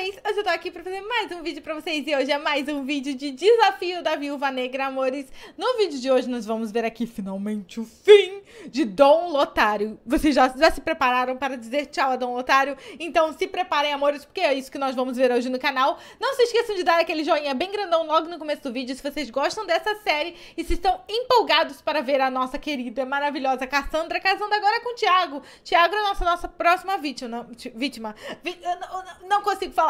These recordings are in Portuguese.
vocês? Hoje eu tô aqui pra fazer mais um vídeo pra vocês e hoje é mais um vídeo de Desafio da Viúva Negra, amores. No vídeo de hoje nós vamos ver aqui finalmente o fim de Dom Lotário. Vocês já, já se prepararam para dizer tchau a Dom Lotário? Então se preparem, amores, porque é isso que nós vamos ver hoje no canal. Não se esqueçam de dar aquele joinha bem grandão logo no começo do vídeo se vocês gostam dessa série e se estão empolgados para ver a nossa querida, maravilhosa Cassandra casando agora é com o Thiago. Thiago é a nossa, nossa próxima vítima. Vítima. vítima. não consigo falar.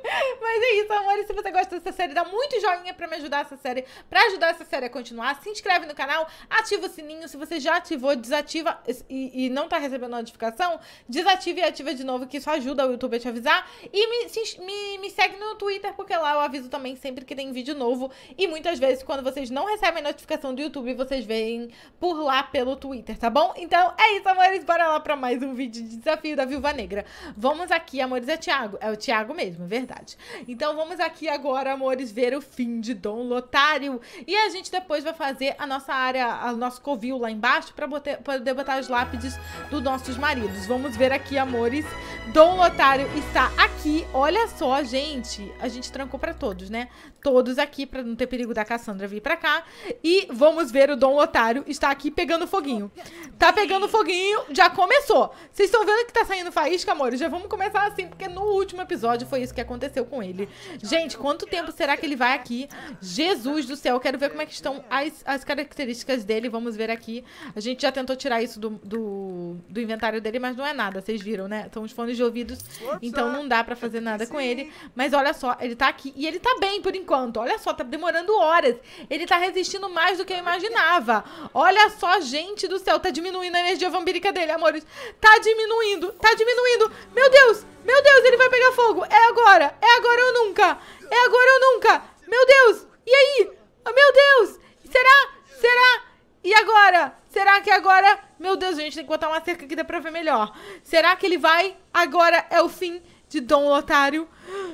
Mas é isso, amores. Se você gosta dessa série, dá muito joinha pra me ajudar essa série, pra ajudar essa série a continuar. Se inscreve no canal, ativa o sininho. Se você já ativou, desativa e, e não tá recebendo notificação, desativa e ativa de novo, que isso ajuda o YouTube a te avisar. E me, se, me, me segue no Twitter, porque lá eu aviso também sempre que tem vídeo novo. E muitas vezes, quando vocês não recebem notificação do YouTube, vocês veem por lá pelo Twitter, tá bom? Então é isso, amores. Bora lá pra mais um vídeo de desafio da Viúva Negra. Vamos aqui, amores, é Thiago. É o Thiago mesmo, é verdade verdade. Então vamos aqui agora, amores, ver o fim de Dom Lotário. E a gente depois vai fazer a nossa área, o nosso covil lá embaixo para poder botar as lápides dos nossos maridos. Vamos ver aqui, amores. Dom Lotário está aqui. Olha só, gente. A gente trancou para todos, né? Todos aqui para não ter perigo da Cassandra vir para cá. E vamos ver o Dom Lotário está aqui pegando foguinho. Tá pegando foguinho, já começou. Vocês estão vendo que tá saindo faísca, amores? Já vamos começar assim, porque no último episódio foi isso que aconteceu aconteceu com ele. Gente, quanto tempo será que ele vai aqui? Jesus do céu, quero ver como é que estão as, as características dele. Vamos ver aqui. A gente já tentou tirar isso do, do, do inventário dele, mas não é nada, vocês viram, né? São os fones de ouvidos, então não dá para fazer nada com ele. Mas olha só, ele tá aqui e ele tá bem por enquanto. Olha só, tá demorando horas. Ele tá resistindo mais do que eu imaginava. Olha só, gente do céu, tá diminuindo a energia vampírica dele, amores. Tá diminuindo, tá diminuindo. Meu Deus, meu Deus, ele vai pegar fogo. É agora. É agora ou nunca. É agora ou nunca. Meu Deus. E aí? Oh, meu Deus. Será? Será? E agora? Será que agora... Meu Deus, gente, tem que botar uma cerca aqui, dá pra ver melhor. Será que ele vai? Agora é o fim de Dom Otário.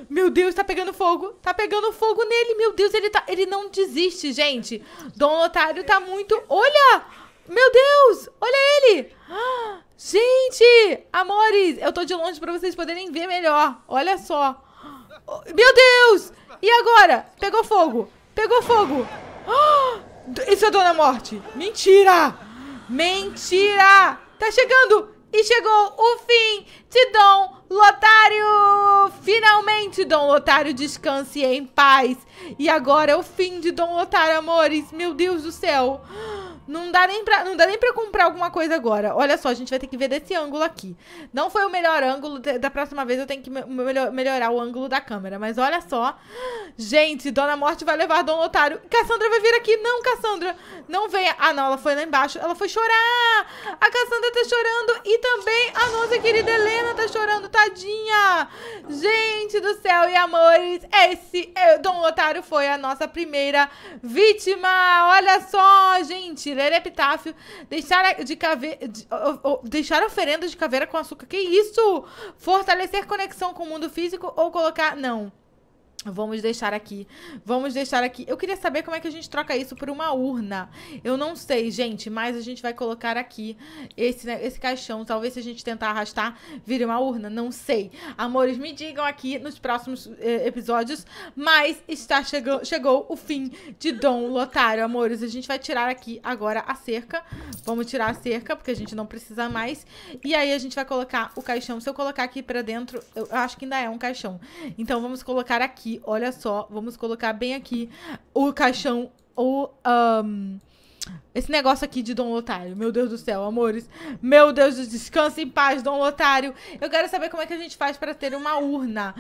Meu Deus, tá pegando fogo. Tá pegando fogo nele. Meu Deus, ele, tá, ele não desiste, gente. Dom Otário tá muito... Olha! Meu Deus! Olha ele! Ah! Gente, amores, eu tô de longe pra vocês poderem ver melhor. Olha só. Oh, meu Deus! E agora? Pegou fogo. Pegou fogo. Oh, isso é Dona Morte. Mentira! Mentira! Tá chegando! E chegou o fim de Dom Lotário! Finalmente, Dom Lotário, descanse em paz. E agora é o fim de Dom Lotário, amores. Meu Deus do céu. Não dá, nem pra, não dá nem pra comprar alguma coisa agora. Olha só, a gente vai ter que ver desse ângulo aqui. Não foi o melhor ângulo. Da próxima vez eu tenho que melhorar o ângulo da câmera. Mas olha só. Gente, Dona Morte vai levar Dom Lotário. Cassandra vai vir aqui. Não, Cassandra. Não venha. Ah, não. Ela foi lá embaixo. Ela foi chorar. A Cassandra tá chorando. E também a nossa querida Helena tá chorando tá tadinha! Gente do céu e amores, esse é, Dom Otário foi a nossa primeira vítima. Olha só, gente, ler epitáfio, deixar de caveira, de, deixar oferenda de caveira com açúcar. Que isso? Fortalecer conexão com o mundo físico ou colocar não. Vamos deixar aqui. Vamos deixar aqui. Eu queria saber como é que a gente troca isso por uma urna. Eu não sei, gente, mas a gente vai colocar aqui esse, né, esse caixão. Talvez se a gente tentar arrastar, vire uma urna. Não sei. Amores, me digam aqui nos próximos eh, episódios. Mas está chegou, chegou o fim de Dom Lotário, amores. A gente vai tirar aqui agora a cerca. Vamos tirar a cerca, porque a gente não precisa mais. E aí a gente vai colocar o caixão. Se eu colocar aqui pra dentro, eu acho que ainda é um caixão. Então vamos colocar aqui olha só, vamos colocar bem aqui o caixão, o um, esse negócio aqui de Dom Lotário. Meu Deus do céu, amores. Meu Deus, descanse em paz, Dom Lotário. Eu quero saber como é que a gente faz para ter uma urna.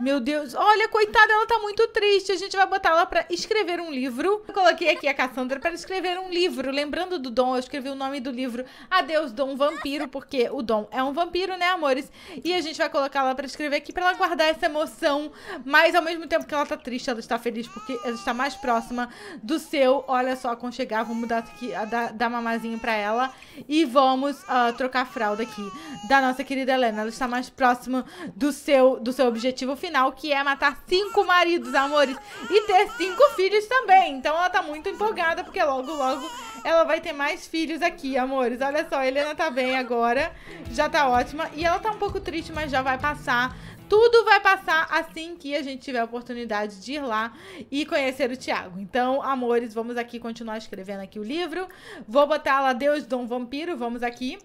Meu Deus. Olha, coitada, ela tá muito triste. A gente vai botar ela para escrever um livro. Eu coloquei aqui a Cassandra para escrever um livro. Lembrando do Dom, eu escrevi o nome do livro Adeus, Dom Vampiro, porque o Dom é um vampiro, né, amores? E a gente vai colocar ela para escrever aqui para ela guardar essa emoção. Mas ao mesmo tempo que ela tá triste, ela está feliz porque ela está mais próxima do seu, olha só, aconchegar. Vamos vamos dar, aqui, dar, dar mamazinho pra ela e vamos uh, trocar a fralda aqui da nossa querida Helena. Ela está mais próxima do seu, do seu objetivo final, que é matar cinco maridos, amores, e ter cinco filhos também. Então ela tá muito empolgada, porque logo, logo ela vai ter mais filhos aqui, amores. Olha só, a Helena tá bem agora, já tá ótima. E ela tá um pouco triste, mas já vai passar tudo vai passar assim que a gente tiver a oportunidade de ir lá e conhecer o Tiago. Então, amores, vamos aqui continuar escrevendo aqui o livro. Vou botar lá Deus Dom Vampiro, vamos aqui.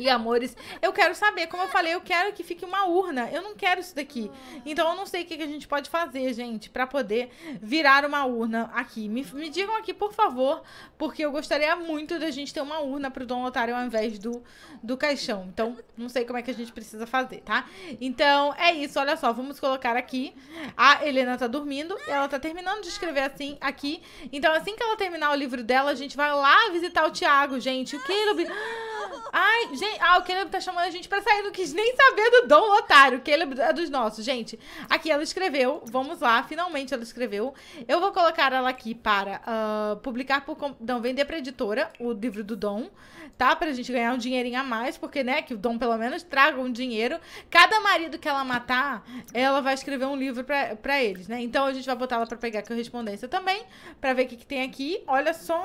E amores, eu quero saber, como eu falei, eu quero que fique uma urna. Eu não quero isso daqui. Então eu não sei o que, a gente pode fazer, gente, para poder virar uma urna aqui. Me, me, digam aqui, por favor, porque eu gostaria muito da gente ter uma urna pro Dom Otário ao invés do, do caixão. Então, não sei como é que a gente precisa fazer, tá? Então, é isso, olha só, vamos colocar aqui. A Helena tá dormindo, ela tá terminando de escrever assim aqui. Então, assim que ela terminar o livro dela, a gente vai lá visitar o Tiago, gente. O Caleb. Ai, gente, ah, o Caleb tá chamando a gente pra sair. Não quis nem saber do Dom Otário. O Caleb é dos nossos, gente. Aqui ela escreveu. Vamos lá, finalmente ela escreveu. Eu vou colocar ela aqui para uh, publicar por. Não, vender pra editora o livro do Dom, tá? Pra gente ganhar um dinheirinho a mais, porque, né, que o Dom pelo menos traga um dinheiro. Cada marido que ela matar, ela vai escrever um livro pra, pra eles, né? Então a gente vai botar ela pra pegar correspondência também, pra ver o que, que tem aqui. Olha só!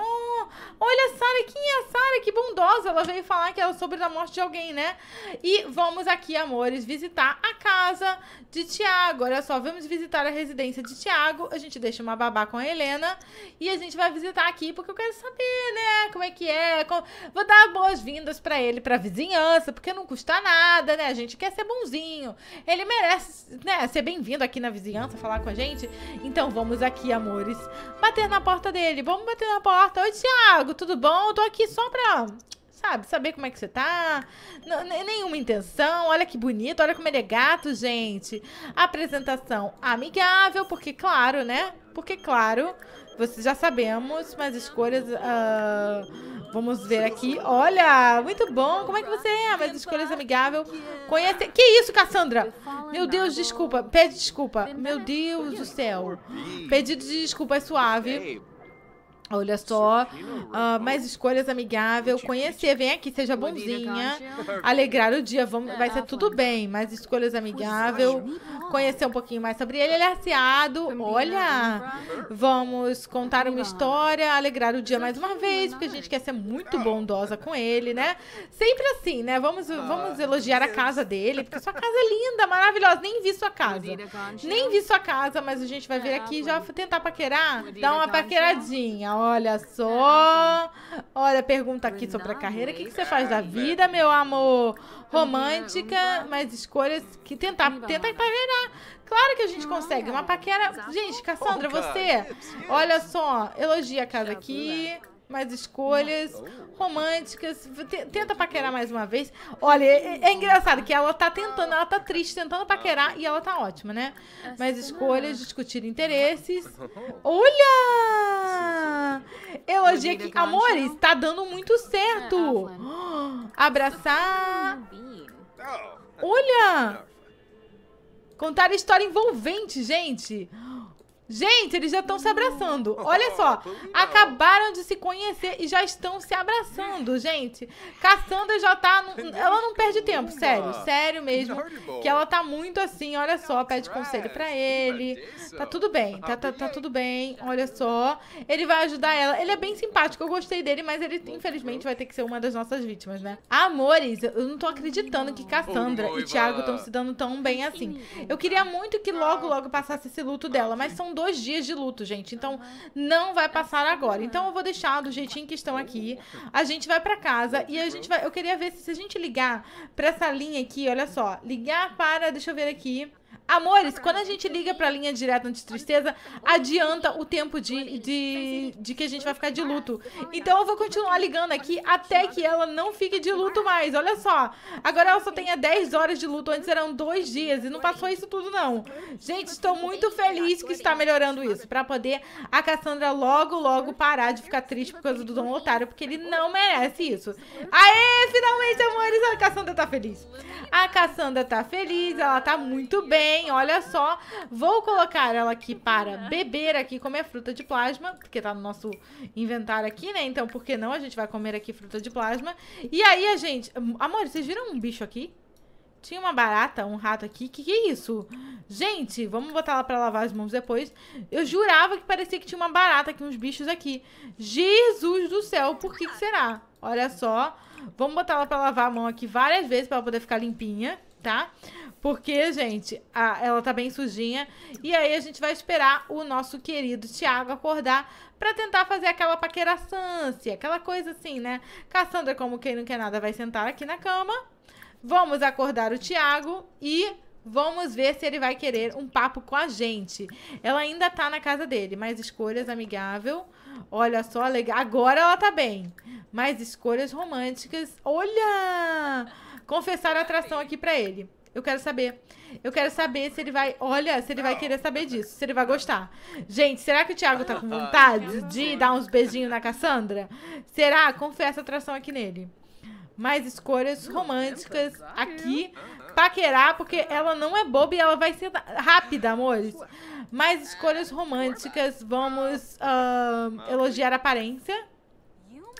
Olha a Sara, quem é a Sara? Que bondosa! Ela veio falar falar que é sobre a morte de alguém, né? E vamos aqui, amores, visitar a casa de Tiago. Olha só, vamos visitar a residência de Tiago. A gente deixa uma babá com a Helena e a gente vai visitar aqui porque eu quero saber, né? Como é que é? Como... Vou dar boas-vindas para ele, pra vizinhança, porque não custa nada, né? A gente quer ser bonzinho. Ele merece, né, ser bem-vindo aqui na vizinhança, falar com a gente. Então vamos aqui, amores, bater na porta dele. Vamos bater na porta. Oi, Tiago, tudo bom? Eu tô aqui só pra Sabe, saber como é que você tá. N nenhuma intenção. Olha que bonito, olha como ele é gato, gente. Apresentação amigável, porque claro, né? Porque claro, vocês já sabemos, mas escolhas... Uh... Vamos ver aqui. Olha, muito bom. Como é que você é? Mas escolhas amigável. Conhece. Que isso, Cassandra? Meu Deus, desculpa. Pede desculpa. Meu Deus do céu. Pedido de desculpa é suave. Olha só, uh, mais escolhas amigável, conhecer, vem aqui, seja bonzinha, alegrar o dia, vamos, é, vai ser tudo bem, mais escolhas é, amigável, conhecer um pouquinho mais sobre ele. Ele é aciado. Olha, vamos contar uma história, alegrar o dia mais uma vez, porque a gente quer ser muito bondosa com ele, né? Sempre assim, né? Vamos, ah, vamos elogiar a casa dele, porque sua casa é linda, maravilhosa. Nem vi sua casa. Nem vi sua casa, mas a gente vai vir é, aqui já tentar paquerar, dar uma paqueradinha. Olha só. É, olha, pergunta aqui sobre a carreira. O que, que você faz da vida, meu amor? Romântica, mas escolhas que tentar, tentar paquerar Claro que a gente não, ah, consegue. Uma é. paquera. Exato. Gente, Cassandra, oh, você. É olha só, elogia a casa aqui. Mais escolhas românticas. Tenta paquerar mais uma vez. Olha, é, é, é engraçado que ela tá tentando, ela tá triste, tentando paquerar e ela tá ótima, né? Mais escolhas, discutir interesses. Olha! Elogia que. Amores, tá dando muito certo! Abraçar. Olha! Contar história envolvente, gente. Gente, eles já estão se abraçando. Olha só, acabaram de se conhecer e já estão se abraçando, gente. Cassandra já tá. No... Ela não perde tempo, sério. Sério mesmo. Que ela tá muito assim, olha só, pede conselho para ele. Tá tudo bem, tá, tá, tá, tá tudo bem, olha só. Ele vai ajudar ela. Ele é bem simpático, eu gostei dele, mas ele infelizmente vai ter que ser uma das nossas vítimas, né? Amores, eu não tô acreditando que Cassandra e Thiago estão se dando tão bem assim. Eu queria muito que logo, logo passasse esse luto dela, mas são dois dias de luto, gente. Então, ah, não vai tá passar agora. Então, eu vou deixar do jeitinho que estão aqui. A gente vai para casa e a gente uhum. vai. Eu queria ver se, se a gente ligar para essa linha aqui, olha só. Ligar para. Deixa eu ver aqui. Amores, quando a gente liga pra linha direta de tristeza adianta o tempo de, de, de que a gente vai ficar de ah, luto. Então eu vou continuar ligando aqui até que ela não fique de luto mais. Olha só. Agora ela só tenha 10 é horas de luto. Antes eram dois dias e não passou isso tudo, não. Gente, estou muito feliz que está melhorando isso. Pra poder a Cassandra logo, logo parar de ficar triste por causa do Dom Otário, porque ele não merece isso. Aê, finalmente, amores, a Cassandra tá feliz. A Cassandra tá feliz, ela tá muito bem olha só. Vou colocar ela aqui para uhum. beber aqui, comer fruta de plasma, porque tá no nosso inventário aqui, né? Então, por que não? A gente vai comer aqui fruta de plasma. E aí, a gente... Amor, vocês viram um bicho aqui? Tinha uma barata, um rato aqui. Que que é isso? Gente, vamos botar ela pra lavar as mãos depois. Eu jurava que parecia que tinha uma barata aqui, uns bichos aqui. Jesus do céu, por que, que será? Olha só. Vamos botar ela pra lavar a mão aqui várias vezes pra ela poder ficar limpinha tá? Porque, gente, a, ela tá bem sujinha. E aí a gente vai esperar o nosso querido Tiago acordar para tentar fazer aquela paqueraçância, aquela coisa assim, né? Cassandra, como quem não quer nada, vai sentar aqui na cama. Vamos acordar o Tiago e Vamos ver se ele vai querer um papo com a gente. Ela ainda tá na casa dele, mais escolhas amigável. Olha só, legal. Agora ela tá bem. Mais escolhas românticas. Olha! Confessar atração aqui para ele. Eu quero saber. Eu quero saber se ele vai. Olha, se ele vai querer saber disso, se ele vai gostar. Gente, será que o Thiago tá com vontade de dar uns beijinhos na Cassandra? Será? Confessa atração aqui nele. Mais escolhas românticas aqui paquerar, porque ela não é boba e ela vai ser rápida, amores. Mais escolhas românticas, vamos uh, elogiar a aparência.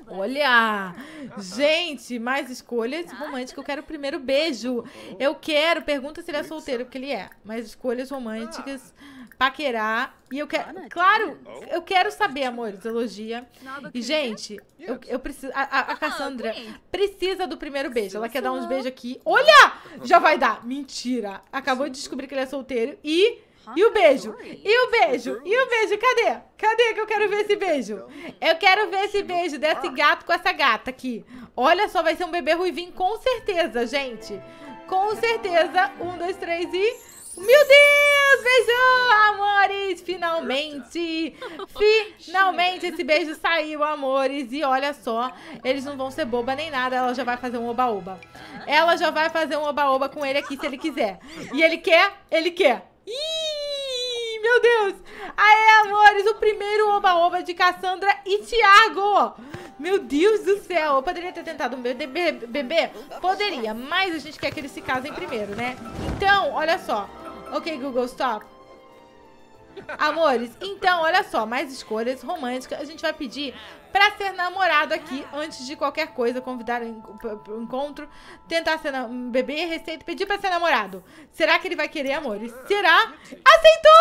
Olha! Gente, mais escolhas românticas. Eu quero o primeiro beijo. Eu quero. Pergunta se ele é solteiro, porque ele é. Mais escolhas românticas. Ah. Paquerar. E eu quero. Claro, né? eu quero saber, amores. Elogia. E, gente, eu, eu preciso. A, a, a Cassandra precisa do primeiro beijo. Ela quer dar uns beijos aqui. Olha! Já vai dar. Mentira. Acabou de descobrir que ele é solteiro e e o beijo? E o beijo? E o beijo? Cadê? Cadê que eu quero ver esse beijo? Então, eu quero ver esse beijo desse ah. gato com essa gata aqui. Olha só, vai ser um bebê ruivinho com certeza, gente. Com certeza. Um, dois, três e... Meu Deus, beijou, amores! Finalmente! Finalmente esse beijo saiu, amores! E olha só, eles não vão ser boba nem nada, ela já vai fazer um oba-oba. Ela já vai fazer um oba-oba com ele aqui se ele quiser. E ele quer? Ele quer. Meu Deus! Aê, amores! O primeiro oba-oba de Cassandra e Thiago! Meu Deus do céu! Eu poderia ter tentado um bebê, bebê? Poderia, mas a gente quer que eles se casem primeiro, né? Então, olha só. Ok, Google, stop. Amores, então, olha só, mais escolhas românticas. A gente vai pedir para ser namorado aqui antes de qualquer coisa, convidar o encontro, tentar ser beber receita, pedir para ser namorado. Será que ele vai querer, amores? Será? Aceitou!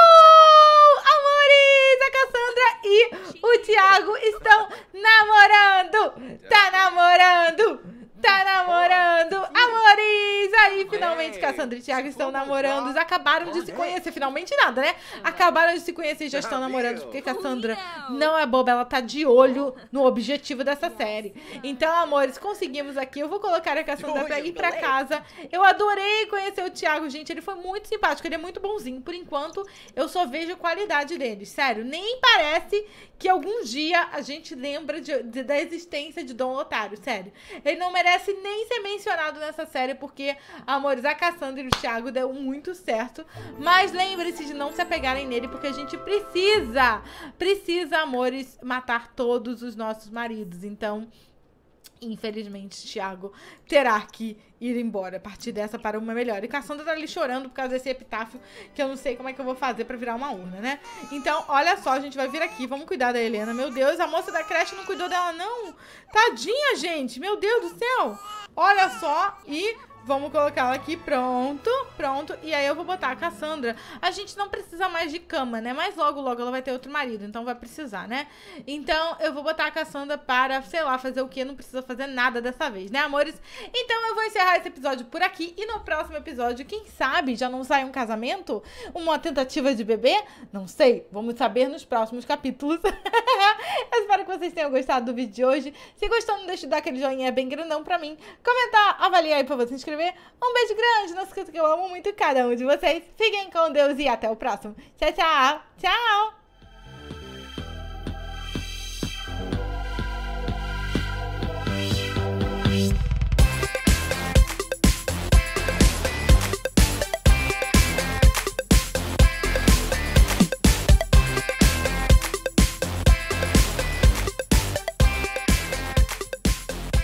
Amores, a Cassandra e o Thiago estão namorando. Tá namorando. Tá hum, namorando! Amores! Aí, finalmente, Cassandra e Thiago estão namorando. Acabaram de se conhecer. Finalmente nada, né? Hum. Acabaram de se conhecer e já estão namorando. Porque Cassandra não é boba. Ela tá de olho no objetivo dessa série. Então, amores, conseguimos aqui. Eu vou colocar a Cassandra pra ir pra casa. Eu adorei conhecer o Thiago, gente. Ele foi muito simpático. Ele é muito bonzinho. Por enquanto, eu só vejo a qualidade dele. Sério, nem parece que algum dia a gente lembra de, de, da existência de Dom Otário. Sério. Ele não merece merece nem ser mencionado nessa série, porque, amores, a Cassandra e o Thiago deu muito certo. Mas lembre-se de não se apegarem nele, porque a gente precisa, precisa, amores, matar todos os nossos maridos. Então, Infelizmente, Thiago terá que ir embora a partir dessa para uma melhor. E Cassandra tá ali chorando por causa desse epitáfio que eu não sei como é que eu vou fazer para virar uma urna, né? Então, olha só, a gente vai vir aqui, vamos cuidar da Helena. Meu Deus, a moça da creche não cuidou dela, não. Tadinha, gente, meu Deus do céu. Olha só, e Vamos colocá-la aqui, pronto, pronto. E aí eu vou botar a Cassandra. A gente não precisa mais de cama, né? Mas logo, logo ela vai ter outro marido, então vai precisar, né? Então eu vou botar a Cassandra para, sei lá, fazer o que? Não precisa fazer nada dessa vez, né, amores? Então eu vou encerrar esse episódio por aqui. E no próximo episódio, quem sabe, já não sai um casamento? Uma tentativa de bebê? Não sei. Vamos saber nos próximos capítulos. eu espero que vocês tenham gostado do vídeo de hoje. Se gostou, não deixe de dar aquele joinha bem grandão pra mim. Comentar, avaliar aí pra você se inscrever inscrever. Um beijo grande, esqueça que eu amo muito cada um de vocês. Fiquem com Deus e até o próximo. Tchau, tchau. Tchau.